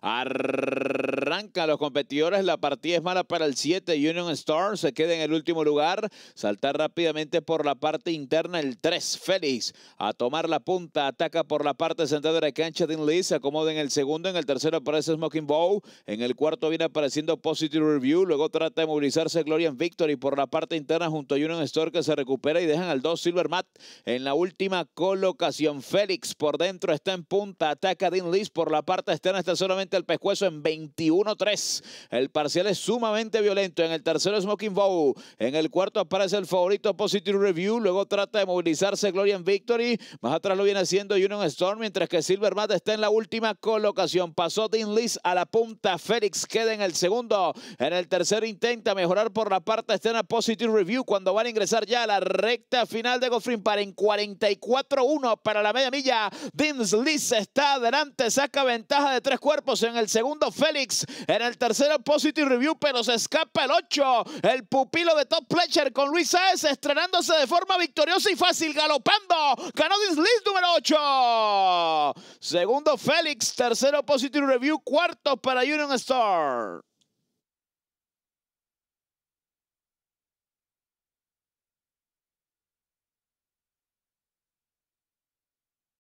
Arranca los competidores, la partida es mala para el 7, Union Star se queda en el último lugar, saltar rápidamente por la parte interna el 3, Félix a tomar la punta, ataca por la parte central de la cancha Dean Lee, se acomoda en el segundo, en el tercero aparece Smoking Bow, en el cuarto viene apareciendo Positive Review, luego trata de movilizarse Glorian Victory por la parte interna junto a Union Star que se recupera y dejan al 2 Silver Matt en la última colocación, Félix por dentro está en punta, ataca Dean Lee por la parte externa, está solamente el pescuezo en 21-3. El parcial es sumamente violento. En el tercero Smoking Bow. En el cuarto aparece el favorito Positive Review. Luego trata de movilizarse Gloria en Victory. Más atrás lo viene haciendo Union Storm. Mientras que Silver Matt está en la última colocación. Pasó Dean Liz a la punta. Félix queda en el segundo. En el tercero intenta mejorar por la parte externa Positive Review. Cuando van a ingresar ya a la recta final de Goffrin para en 44-1 para la media milla. Dean Liz está adelante. Saca ventaja de 3-4 en el segundo, Félix. En el tercero, Positive Review, pero se escapa el 8. El pupilo de Top Pletcher con Luis Saez estrenándose de forma victoriosa y fácil, galopando. Ganó List número 8. Segundo, Félix. Tercero, Positive Review. Cuarto para Union Star.